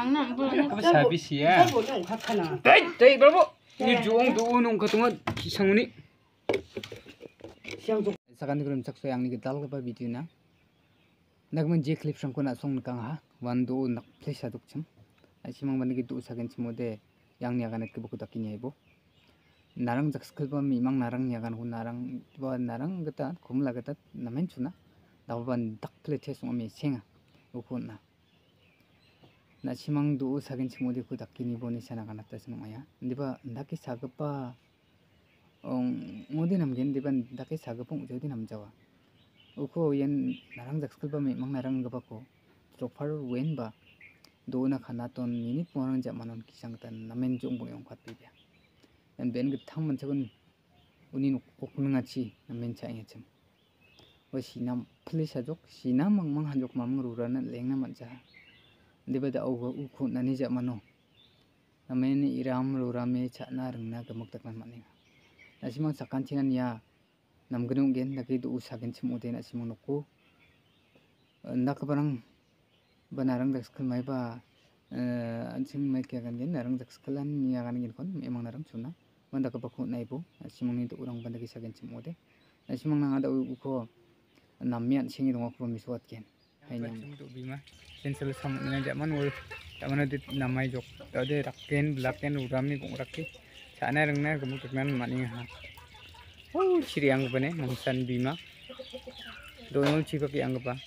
Nang nang Kasa bisia. Tei tei berapa? Ini ya. juang tuh nung ketungan sang ini. Sakan krim sakso yang ni kita lupa video na. Ah. Nak menjadi klip sang kuna song nukang ha. Ah. Wan tuh nak play satu cem. Asimang banding itu usahakan semua deh. Yang ni akan kita buku takinya ibu. narang jakskalpa mimang narang yagan hu narang ba narang gata khumla gata namen chuna ah. daban dak plete sung mi senga ukhun na na simang du sagin simodi ku dakini boni sana kana ta simang aya diba daki sagapa ong mudi namgen diba daki sagapung ujodi namjawa uko yen narang jakskul ba mang narang gaba ko tropar wen ba do na kana ton minit morang manon kisang tan namen jong bong yong khat bibya dan ben githang manchagun uni oknungachi namen cha ingachim ᱚ ᱥᱤᱱᱟᱢ nam mang mang ᱦᱟᱡᱚᱠ mang ᱨᱩᱨᱟᱱᱟ ᱞᱮᱝᱱᱟ cha da au ukhu nani ja mano namene iram rorame chana rangna gamok na kan mane nasimang sakantingan ya namgenung gen nagi du sagen chimo de nasimang nokko rang banarang daskal mai ba eh, ansing mai kya gan gen narang dakskalan ya gan gen kon emang narang chuna manda ka bakhu nai na nasimang ni du urang bandagi sagen chimo de nasimang nanga da ukho namian singi mi miswat gen untuk bima sen sel sama nanya zaman wal taman ada nama jok ada rakken blakken urami kong rakke sana rengna kamu keknan maning ha oh ciri anggapane mangsan bima donol cipaki anggapa